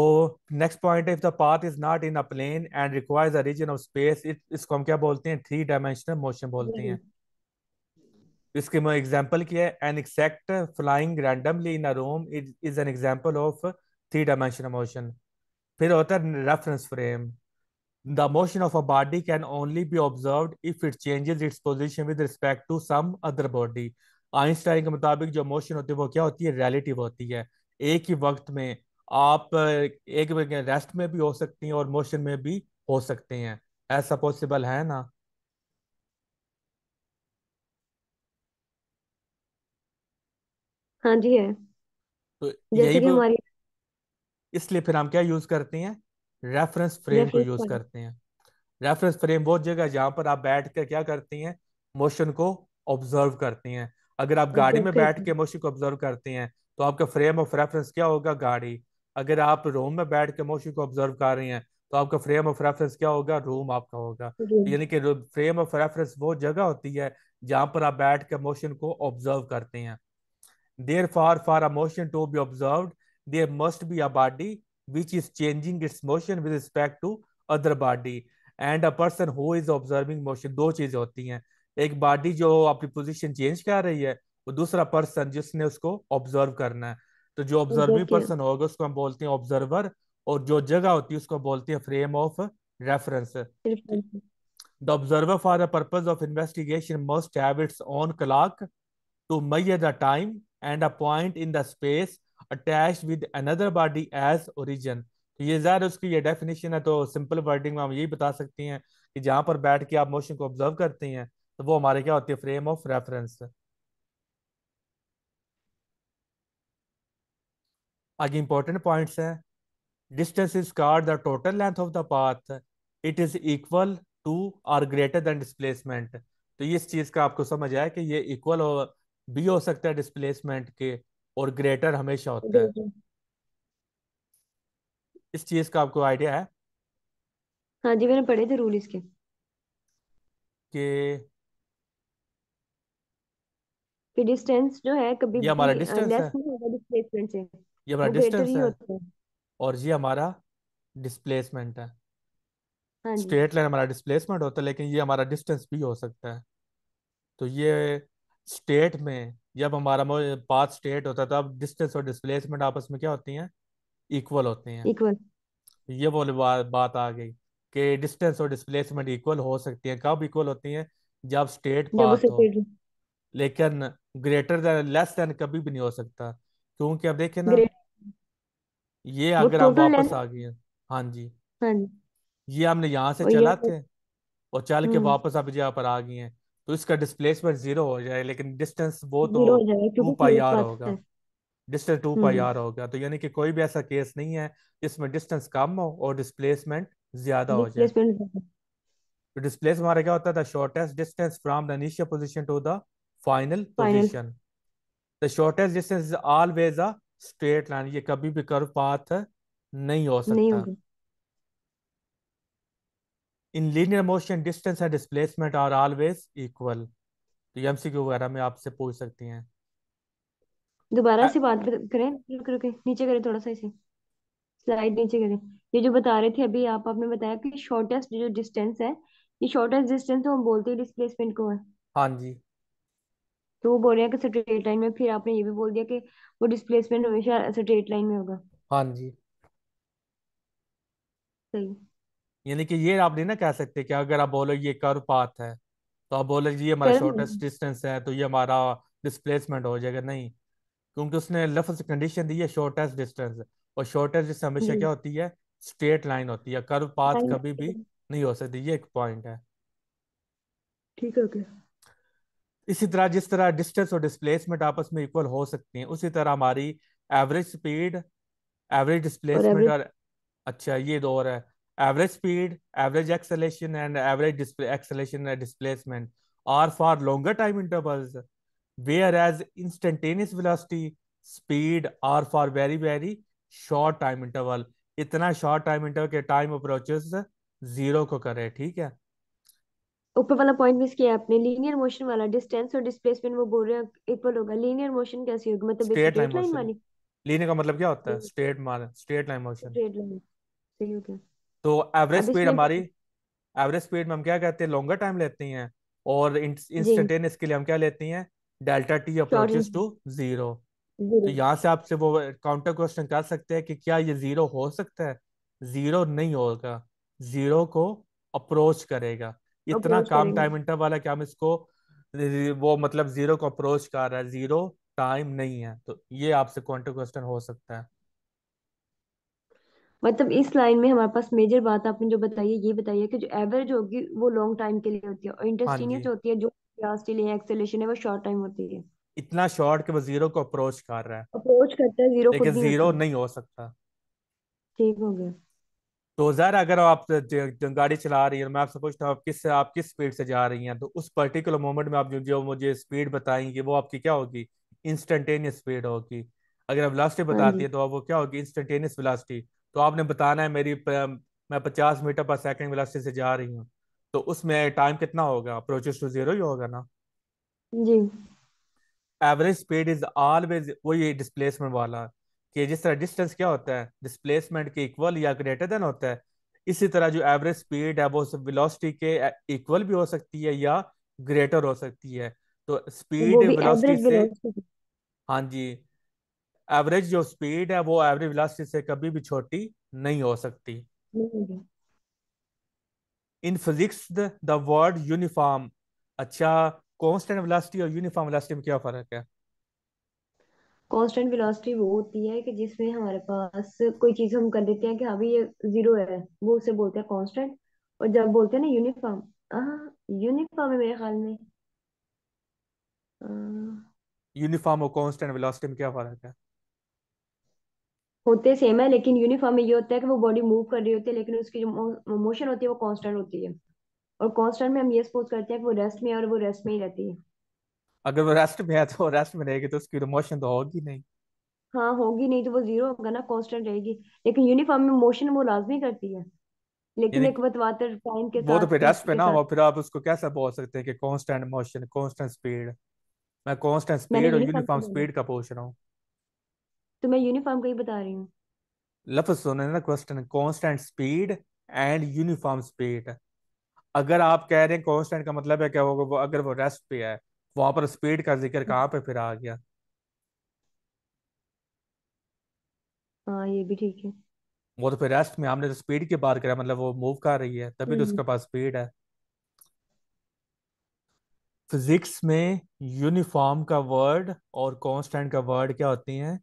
next point if the path is not in a plane and requires a region of space इसको हम क्या बोलते हैं थ्री डायमेंशनल मोशन बोलते हैं इसके एग्जांपल किया है an exact flying randomly in a room is an example of three dimensional motion फिर होता है reference frame the motion of a body can only be observe if it changes its position with respect to some other body Einstein के मुताबिक जो motion होती है वो क्या होती है रियलिटिव होती है एक ही वक्त में आप एक रेस्ट में भी हो सकती हैं और मोशन में भी हो सकते हैं ऐसा पॉसिबल है ना हाँ जी है तो जैसे कि हमारी इसलिए फिर हम क्या यूज करते हैं रेफरेंस फ्रेम को यूज करते हैं रेफरेंस फ्रेम वो जगह जहां पर आप बैठ कर क्या करते हैं मोशन को ऑब्जर्व करते हैं अगर आप गाड़ी में बैठ के मोशन को ऑब्जर्व करते हैं तो आपका फ्रेम ऑफ रेफरेंस क्या होगा गाड़ी अगर आप रूम में बैठ के मोशन को ऑब्जर्व कर रहे हैं तो आपका फ्रेम ऑफ रेफरेंस क्या होगा रूम आपका होगा यानी कि फ्रेम ऑफ रेफरेंस वो जगह होती है जहां पर आप बैठ के मोशन को ऑब्जर्व करते हैं there far for a motion to be observe there must be a body which is changing its motion with respect to other body and a person who is observing motion दो चीजें होती हैं एक body जो अपनी position change कर रही है और दूसरा पर्सन जिसने उसको ऑब्जर्व करना है तो जो ऑब्जर्विंग पर्सन होगा उसको हम बोलते हैं ऑब्जर्वर और जो जगह होती है उसको बोलते हैं frame of reference The observer for the purpose of investigation must have its own clock to measure the time and a point in the space attach with another body as origin तो ये ज्यादा उसकी ये definition है तो simple wording में हम यही बता सकती हैं कि जहाँ पर बैठ के आप मोशन को ऑब्जर्व करती हैं तो वो हमारे क्या होती है फ्रेम ऑफ रेफरेंस आगे इंपॉर्टेंट पॉइंट्स हैं distance is called the total length of the path it is equal to or greater than displacement तो इस चीज़ का आपको समझ आया कि ये इक्वल हो भी हो सकता है डिस्प्लेसमेंट के और ग्रेटर हमेशा होता है इस चीज का आपको आइडिया है हाँ जी मैंने पढ़े थे रूल इसके कि कि डिस्टेंस जो है कभी ये हमारा डिस्टेंस है डिस्प्लेसमेंट से ये हमारा डिस्टेंस तो है और ये हमारा डिस्प्लेसमेंट है स्ट्रेट हाँ लाइन हमारा डिस्प्लेसमेंट होता है लेकिन ये हमारा डिस्टेंस भी हो सकता है तो ये स्टेट में जब हमारा पाथ स्टेट होता था तो अब डिस्टेंस और डिस्प्लेसमेंट आपस में क्या होती हैं इक्वल होती हैं इक्वल ये बोले बात आ गई कि डिस्टेंस और डिस्प्लेसमेंट इक्वल हो सकती है कब इक्वल होती है जब स्टेट पाथ हो लेकिन ग्रेटर देन लेस देन कभी भी नहीं हो सकता क्योंकि अब देखें ना ये अगर हम वापस आ गए हाँ जी हाँ जी ये हमने यहाँ से चला थे और चल के हम्म। वापस अब जहाँ पर आ गए हैं तो इसका डिस्प्लेसमेंट जीरो हो जाए लेकिन डिस्टेंस वो तो टू पाई आर होगा डिस्टेंस टू पाई आर होगा तो यानी कि कोई भी ऐसा केस नहीं है जिसमें डिस्टेंस कम हो और डिस्प्लेसमेंट ज्यादा हो जाए तो डिस्प्लेस हमारा क्या होता है shortest distance from the initial position to the final position the shortest distance is always a straight line ये कभी भी कर्व पाथ नहीं हो सकता नहीं in linear motion distance and displacement are always equal तो एम सी क्यू वगैरह में आपसे पूछ सकती हैं दोबारा हाँ। से बात करें रुक रुक नीचे करें थोड़ा सा इसे स्लाइड नीचे करें ये जो बता रहे थे अभी आप आपने बताया कि शॉर्टेस्ट जो डिस्टेंस है ये शॉर्टेस्ट डिस्टेंस तो हम बोलते हैं डिस्प्लेसमेंट को है हाँ जी तो वो बोल रहे हैं कि स्ट्रेट लाइन में फिर आपने ये भी बोल दिया कि वो डिस्प्लेसमेंट हमेशा स्ट्रेट लाइन में होगा हाँ जी सही यानी कि ये आप नहीं ना कह सकते कि अगर आप बोलो ये कर्व पाथ है तो आप बोलो ये हमारा शॉर्टेस्ट डिस्टेंस है तो ये हमारा डिस्प्लेसमेंट हो जाएगा नहीं क्योंकि उसने लफ्ज कंडीशन दी है शॉर्टेस्ट डिस्टेंस और शॉर्टेस्ट डिस्टेंस हमेशा क्या हम्म। होती है स्ट्रेट लाइन होती है कर्व पाथ कभी भी नहीं हो सकती ये एक पॉइंट है ठीक है ओके इसी तरह जिस तरह डिस्टेंस और डिस्प्लेसमेंट आपस में इक्वल हो सकती हैं उसी तरह हमारी एवरेज स्पीड एवरेज डिस्प्लेसमेंट और अच्छा ये दो और है average speed, average acceleration, and average display acceleration and displacement are for longer time intervals, whereas instantaneous velocity, speed are for very, very short time interval. इतना short time interval के time approaches zero को करे ठीक है ऊपर वाला point miss किया आपने लीनियर मोशन वाला डिस्टेंस और डिस्प्लेसमेंट वो बोल रहे हैं इक्वल होगा लीनियर मोशन कैसे होगा मतलब स्ट्रेट लाइन मोशन लीनियर का मतलब क्या होता है स्ट्रेट मान straight line motion straight line सही हो गया तो एवरेज स्पीड हमारी एवरेज स्पीड में हम क्या कहते हैं लॉन्गर टाइम लेती हैं और इंस्टेंटेनियस के लिए हम क्या लेती हैं delta T approaches to zero तो यहाँ से आपसे वो काउंटर क्वेश्चन कर सकते हैं कि क्या ये जीरो हो सकता है जीरो नहीं होगा जीरो को अप्रोच करेगा इतना काम टाइम इंटरवल है कि हम इसको वो मतलब जीरो को अप्रोच कर रहा है जीरो टाइम नहीं है तो ये आपसे काउंटर क्वेश्चन हो सकता है मतलब इस लाइन में हमारे पास मेजर बात आपने जो बताई है ये बताइए कि जो एवरेज होगी वो लॉन्ग टाइम के लिए होती है और हाँ जी जो होती है जो वेलोसिटी है एक्सेलरेशन है वो शॉर्ट टाइम होती है इतना शॉर्ट कि वो जीरो को अप्रोच कर रहा है अप्रोच करता है जीरो खुद लेकिन नहीं जीरो होता नहीं हो सकता ठीक हो गया तो जहर अगर आप गाड़ी चला रही है मैं आपसे पूछता हूँ आप किस आप किस स्पीड से जा रही हैं तो उस पर्टिकुलर मोमेंट में आप जो जो मुझे स्पीड बताएंगे वो आपकी क्या होगी इंस्टेंटेनियस स्पीड होगी अगर आप वेलोसिटी हाँ बताती है तो आप वो क्या होगी इंस्टेंटेनियस वेलोसिटी तो आपने बताना है मेरी मैं पचास मीटर पर सेकंड वेलोसिटी से जा रही हूँ तो उसमें टाइम कितना होगा अप्रोचेस टू जीरो ही होगा ना जी एवरेज स्पीड इज ऑलवेज वही डिस्प्लेसमेंट वाला कि जिस तरह डिस्टेंस क्या होता है डिस्प्लेसमेंट के इक्वल या ग्रेटर देन होता है इसी तरह जो एवरेज स्पीड है वो वेलोसिटी के इक्वल भी हो सकती है या ग्रेटर हो सकती है तो स्पीड वेलोसिटी से हाँ जी एवरेज जो स्पीड है वो एवरेज वेलोसिटी से कभी भी छोटी नहीं हो सकती in physics the word uniform अच्छा कांस्टेंट वेलोसिटी और यूनिफॉर्म वेलोसिटी में क्या फर्क है कांस्टेंट वेलोसिटी वो होती है कि जिसमें हमारे पास कोई चीज हम कर देते हैं कि अभी ये जीरो है वो उसे बोलते हैं कांस्टेंट और जब बोलते हैं ना यूनिफॉर्म हाँ यूनिफॉर्म है मेरे ख्याल में यूनिफॉर्म और कांस्टेंट वेलोसिटी में क्या फर्क है होते सेम है लेकिन यूनिफॉर्म में ये होता है कि वो बॉडी मूव कर रही होती है लेकिन उसकी जो मोशन होती है वो कांस्टेंट होती है और कांस्टेंट में हम ये सपोज करते हैं कि वो रेस्ट में है और वो रेस्ट में ही रहती है अगर वो रेस्ट में है तो रेस्ट में रहेगी तो उसकी मोशन तो, तो होगी नहीं हाँ होगी नहीं तो वो जीरो होगा ना कांस्टेंट रहेगी लेकिन यूनिफॉर्म में मोशन वो लाजमी करती है लेकिन एक बतवातर टाइम के वो तो साथ तो फिर रेस्ट पे ना हो फिर आप उसको कैसे बोल सकते हैं कि कांस्टेंट मोशन कांस्टेंट स्पीड मैं कांस्टेंट स्पीड और यूनिफॉर्म स्पीड का पूछ रहा हूँ तो मैं यूनिफॉर्म का ही बता रही हूँ लफ्ज सुने ना question constant speed and uniform speed अगर आप कह रहे हैं कॉन्स्टेंट का मतलब है क्या होगा वो अगर वो रेस्ट पे है वहां पर स्पीड का जिक्र कहाँ पे फिर आ गया हाँ ये भी ठीक है वो तो फिर रेस्ट में हमने तो स्पीड की बात करा मतलब वो मूव कर रही है तभी तो हम्म। उसके पास स्पीड है फिजिक्स में यूनिफॉर्म का वर्ड और कांस्टेंट का वर्ड क्या होती हैं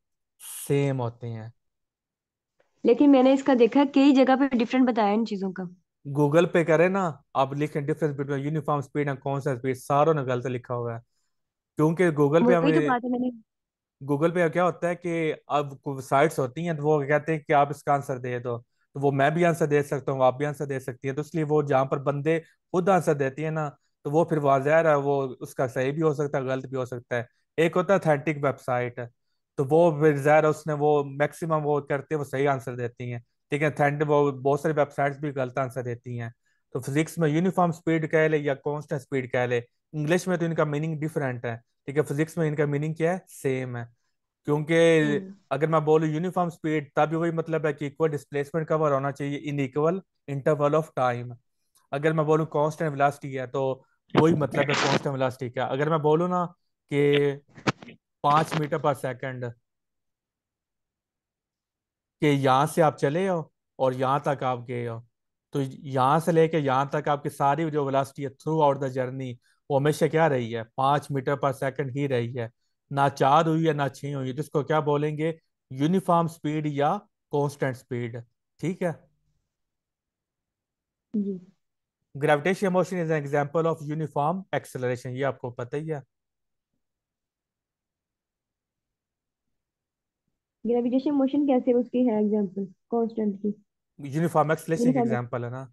सेम होते हैं लेकिन मैंने इसका देखा कई जगह पे डिफरेंट बताया इन चीजों का गूगल पे करें ना आप लिखें difference between uniform speed and कौन सा स्पीड सारों ने गलत लिखा हुआ है क्योंकि गूगल पे वही तो हमें बात है मैंने गूगल पे क्या होता है कि अब साइट्स होती हैं तो वो कहते हैं कि आप इसका आंसर दे दो तो वो मैं भी आंसर दे सकता हूँ आप भी आंसर दे सकती हैं तो इसलिए वो जहाँ पर बंदे खुद आंसर देती है ना तो वो फिर वाजहर है वो उसका सही भी हो सकता है गलत भी हो सकता है एक होता है अथेंटिक वेबसाइट तो वो जहर उसने वो मैक्सिमम वो करते हैं वो सही आंसर देती हैं ठीक है थेंड वो बहुत सारी वेबसाइट्स भी गलत आंसर देती हैं तो फिजिक्स में यूनिफॉर्म स्पीड कह ले या कॉन्स्टेंट स्पीड कह ले इंग्लिश में तो इनका मीनिंग डिफरेंट है ठीक है फिजिक्स में इनका मीनिंग क्या है सेम है क्योंकि हम्म। अगर मैं बोलूँ यूनिफॉर्म स्पीड तभी वही मतलब है कि इक्वल डिस्प्लेसमेंट कवर होना चाहिए in equal interval of time अगर मैं बोलूँ कॉन्स्टेंट वेलोसिटी है तो वही मतलब है कॉन्स्टेंट वेलोसिटी का अगर मैं बोलूँ ना कि पांच मीटर पर सेकंड के यहां से आप चले हो और यहां तक आप गए हो तो यहां से लेके यहां तक आपकी सारी जो वेलोसिटी है थ्रू आउट द जर्नी वो हमेशा क्या रही है पांच मीटर पर सेकंड ही रही है ना चार हुई है ना छह हुई है जिसको क्या बोलेंगे यूनिफॉर्म स्पीड या कॉन्स्टेंट स्पीड ठीक है gravitation motion is an example of uniform acceleration ये आपको पता ही है ग्रेविटेशन मोशन कैसे उसकी है एग्जांपल कांस्टेंट की यूनिफॉर्म एक्सेलेरेशन की एग्जांपल है ना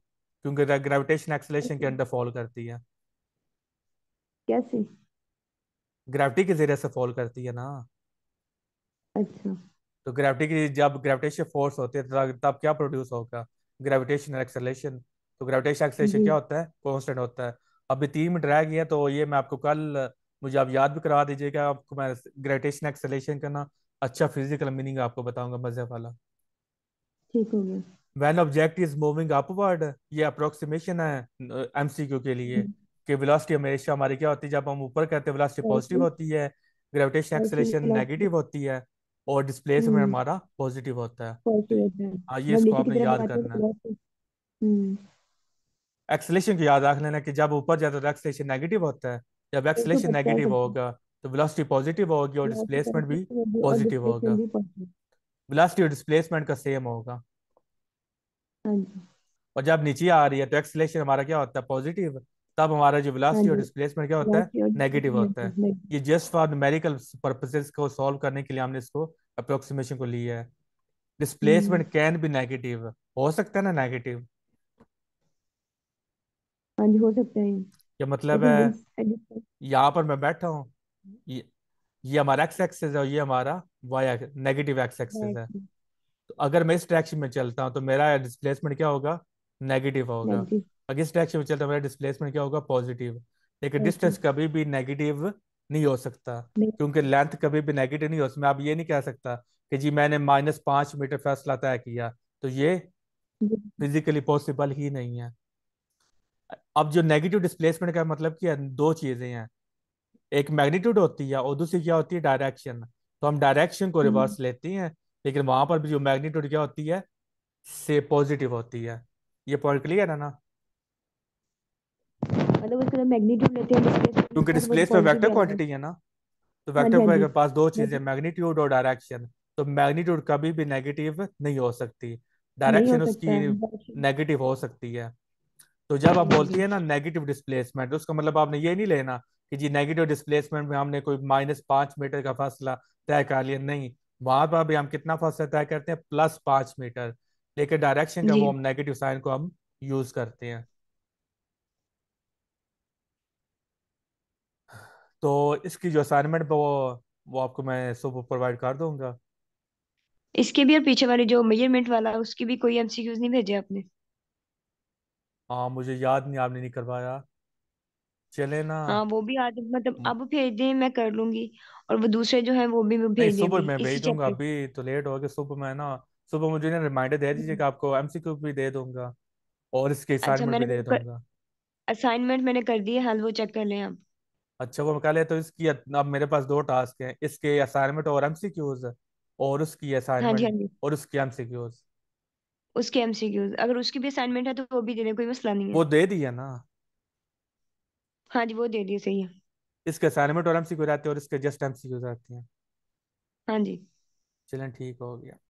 क्योंकि ग्रेविटेशन एक्सेलेरेशन के अंडर फॉल करती है कैसे ग्रेविटी के जरिए से फॉल करती है ना अच्छा तो ग्रेविटी की जब ग्रेविटेशन फोर्स होती है तो तब तब क्या प्रोड्यूस होगा ग्रेविटेशन एक्सेलेरेशन तो ग्रेविटेशन एक्सेलेरेशन क्या होता है कांस्टेंट होता है अभी तीन मिनट रह गए तो ये मैं आपको कल मुझे आप याद भी करा दीजिएगा आपको मैं ग्रेविटेशन एक्सेलेरेशन का ना अच्छा फिजिकल मीनिंग आपको बताऊंगा मजे वाला ठीक हो गया when object is moving upward ये अप्रोक्सीमेशन है एमसीक्यू के लिए हम्म। कि वेलोसिटी हमेशा हमारी क्या होती है जब हम ऊपर करते हैं वेलोसिटी पॉजिटिव होती है ग्रेविटेशन एक्सेलरेशन नेगेटिव होती है और डिस्प्लेसमेंट हम्म। हमारा पॉजिटिव होता है आइए हाँ, इसको आपने याद करना है एक्सेलरेशन हम्म। को याद रख लेना कि जब ऊपर जाते तो एक्सेलरेशन नेगेटिव होता है जब एक्सेलरेशन नेगेटिव होगा तो वेलोसिटी पॉजिटिव होगी और डिस्प्लेसमेंट भी पॉजिटिव होगा वेलोसिटी और डिस्प्लेसमेंट का सेम होगा हाँ और जब नीचे आ रही है तो एक्सलेशन हमारा क्या होता है पॉजिटिव तब हमारा जो वेलोसिटी हाँ और डिस्प्लेसमेंट क्या होता है नेगेटिव होता है ये जस्ट फॉर न्यूमेरिकल पर्पसेस को सॉल्व करने के लिए हमने इसको अप्रोक्सीमेशन को लिया है डिस्प्लेसमेंट कैन बी नेगेटिव हो सकता है ना नेगेटिव हाँ जी हो सकता है ये मतलब है यहाँ पर मैं बैठा हूँ ये हमारा एक्स एक्सेस है और ये हमारा वाई नेगेटिव एक्स एक्सेस है तो अगर मैं इस डायरेक्शन में चलता हूँ तो मेरा डिस्प्लेसमेंट क्या होगा नेगेटिव होगा अगर इस डायरेक्शन में चलता मेरा डिस्प्लेसमेंट क्या होगा पॉजिटिव लेकिन डिस्टेंस कभी भी नेगेटिव नहीं हो सकता क्योंकि लेंथ कभी भी नेगेटिव नहीं हो सकता आप ये नहीं कह सकता कि जी मैंने माइनस पांच मीटर फैसला तय किया तो ये फिजिकली पॉसिबल ही नहीं है अब जो नेगेटिव डिस्प्लेसमेंट का मतलब क्या दो चीजें हैं एक मैग्नीट्यूड होती है और दूसरी क्या होती है डायरेक्शन तो हम डायरेक्शन को हम्म। रिवर्स लेते हैं लेकिन वहां पर भी जो मैग्नीट्यूड क्या होती है से पॉजिटिव होती है ये पॉइंट क्लियर है ना मतलब क्योंकि डिस्प्लेस पर हैं क्योंकि मतलब वेक्टर क्वांटिटी है ना तो हाँ वेक्टर हाँ के पास दो चीजें मैग्नीट्यूड और डायरेक्शन तो मैग्नीट्यूड कभी भी नेगेटिव नहीं हो सकती डायरेक्शन उसकी नेगेटिव हो सकती है तो जब आप हाँ बोलती है ना नेगेटिव डिस्प्लेसमेंट तो उसका मतलब आपने ये नहीं लेना कि जी नेगेटिव डिस्प्लेसमेंट में हमने कोई माइनस पांच मीटर का फासला तय कर लिया नहीं वहां पर भी हम कितना फासला तय करते हैं प्लस पांच मीटर लेकिन डायरेक्शन का वो हम नेगेटिव साइन को हम यूज करते हैं तो इसकी जो असाइनमेंट वो वो आपको मैं सुबह प्रोवाइड कर दूंगा इसके भी और पीछे वाले जो मेजरमेंट वाला उसकी भी कोई एमसीक्यूज नहीं भेजे आपने हाँ मुझे याद नहीं आपने नहीं करवाया चले ना हाँ वो भी आज मतलब अब भेज दे मैं कर लूंगी और वो दूसरे जो है वो भी मैं भेज नहीं सुबह दूंगी मैं इसी भेज दूंगा चैप्टर अभी तो लेट हो गया सुबह मैं ना सुबह मुझे ना रिमाइंडर दे दीजिए कि हम्म। आपको एमसीक्यू भी दे दूंगा और इसके अच्छा असाइनमेंट मैंने भी दे वो दूंगा असाइनमेंट मैंने कर दी है हल वो चेक कर लें आप अच्छा वो निकाले तो इसकी अब मेरे पास दो टास्क हैं इसके असाइनमेंट और एमसीक्यूज और उसकी हाँ जी हाँ जी और उसकी एमसीक्यूज उसके एमसीक्यूज अगर उसकी भी असाइनमेंट है तो वो भी दे दें कोई मसला नहीं है वो दे दिया ना हाँ जी वो दे दिए सही है इसके असाइनमेंट और एमसीक्यू आते हैं और इसके जस्ट एमसीक्यूज आते हैं हाँ जी चलें ठीक हो गया